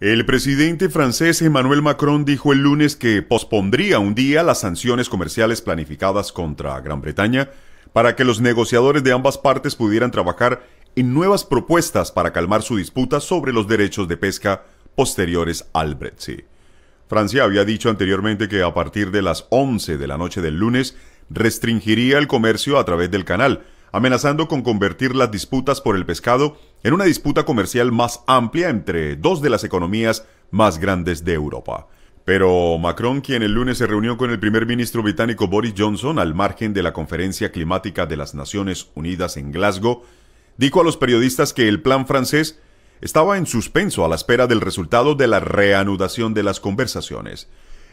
El presidente francés Emmanuel Macron dijo el lunes que pospondría un día las sanciones comerciales planificadas contra Gran Bretaña para que los negociadores de ambas partes pudieran trabajar en nuevas propuestas para calmar su disputa sobre los derechos de pesca posteriores al Brexit. Francia había dicho anteriormente que a partir de las 11 de la noche del lunes restringiría el comercio a través del canal, amenazando con convertir las disputas por el pescado en una disputa comercial más amplia entre dos de las economías más grandes de Europa. Pero Macron, quien el lunes se reunió con el primer ministro británico Boris Johnson al margen de la Conferencia Climática de las Naciones Unidas en Glasgow, dijo a los periodistas que el plan francés estaba en suspenso a la espera del resultado de la reanudación de las conversaciones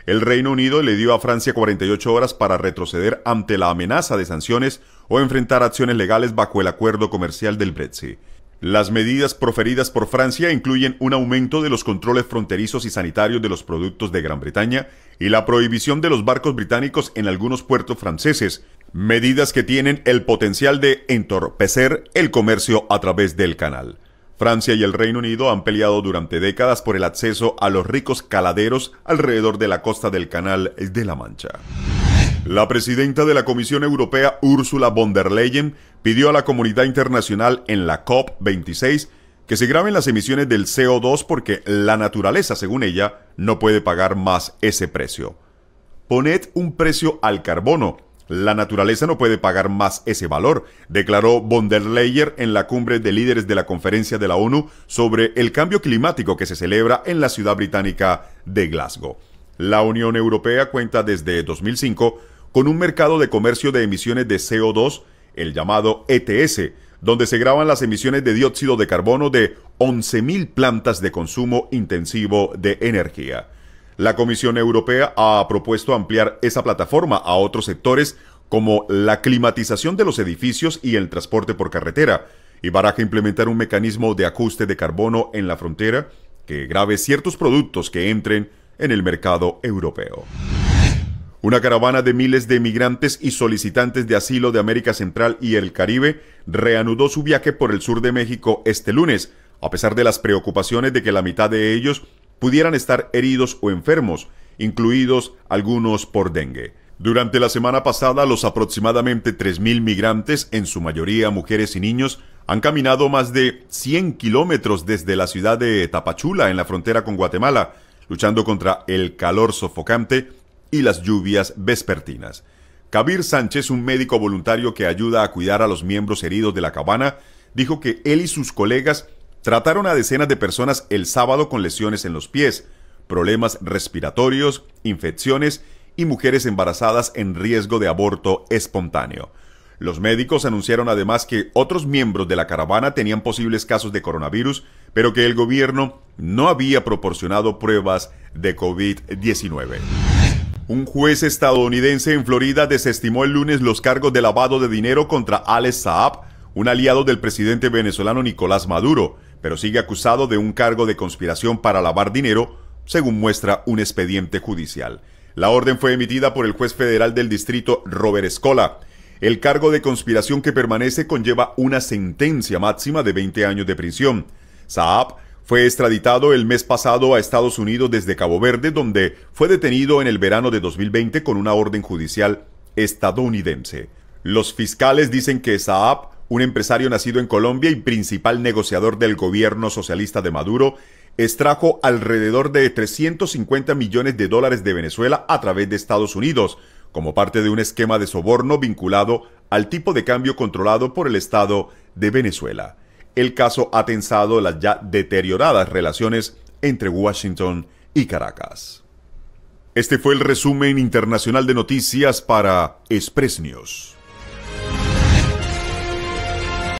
el Reino Unido le dio a Francia 48 horas para retroceder ante la amenaza de sanciones o enfrentar acciones legales bajo el acuerdo comercial del Brexit. Las medidas proferidas por Francia incluyen un aumento de los controles fronterizos y sanitarios de los productos de Gran Bretaña y la prohibición de los barcos británicos en algunos puertos franceses, medidas que tienen el potencial de entorpecer el comercio a través del canal. Francia y el Reino Unido han peleado durante décadas por el acceso a los ricos caladeros alrededor de la costa del Canal de la Mancha. La presidenta de la Comisión Europea, Ursula von der Leyen, pidió a la comunidad internacional en la COP26 que se graben las emisiones del CO2 porque la naturaleza, según ella, no puede pagar más ese precio. Poned un precio al carbono, la naturaleza no puede pagar más ese valor, declaró von der en la cumbre de líderes de la conferencia de la ONU sobre el cambio climático que se celebra en la ciudad británica de Glasgow. La Unión Europea cuenta desde 2005 con un mercado de comercio de emisiones de CO2, el llamado ETS, donde se graban las emisiones de dióxido de carbono de 11.000 plantas de consumo intensivo de energía. La Comisión Europea ha propuesto ampliar esa plataforma a otros sectores como la climatización de los edificios y el transporte por carretera, y baraja implementar un mecanismo de ajuste de carbono en la frontera que grave ciertos productos que entren en el mercado europeo. Una caravana de miles de migrantes y solicitantes de asilo de América Central y el Caribe reanudó su viaje por el sur de México este lunes, a pesar de las preocupaciones de que la mitad de ellos pudieran estar heridos o enfermos, incluidos algunos por dengue. Durante la semana pasada, los aproximadamente 3.000 migrantes, en su mayoría mujeres y niños, han caminado más de 100 kilómetros desde la ciudad de Tapachula, en la frontera con Guatemala, luchando contra el calor sofocante y las lluvias vespertinas. Kabir Sánchez, un médico voluntario que ayuda a cuidar a los miembros heridos de la cabana, dijo que él y sus colegas trataron a decenas de personas el sábado con lesiones en los pies, problemas respiratorios, infecciones y mujeres embarazadas en riesgo de aborto espontáneo. Los médicos anunciaron además que otros miembros de la caravana tenían posibles casos de coronavirus, pero que el gobierno no había proporcionado pruebas de COVID-19. Un juez estadounidense en Florida desestimó el lunes los cargos de lavado de dinero contra Alex Saab, un aliado del presidente venezolano Nicolás Maduro, pero sigue acusado de un cargo de conspiración para lavar dinero, según muestra un expediente judicial. La orden fue emitida por el juez federal del distrito Robert Escola. El cargo de conspiración que permanece conlleva una sentencia máxima de 20 años de prisión. Saab fue extraditado el mes pasado a Estados Unidos desde Cabo Verde, donde fue detenido en el verano de 2020 con una orden judicial estadounidense. Los fiscales dicen que Saab un empresario nacido en Colombia y principal negociador del gobierno socialista de Maduro, extrajo alrededor de 350 millones de dólares de Venezuela a través de Estados Unidos, como parte de un esquema de soborno vinculado al tipo de cambio controlado por el Estado de Venezuela. El caso ha tensado las ya deterioradas relaciones entre Washington y Caracas. Este fue el resumen internacional de noticias para Express News.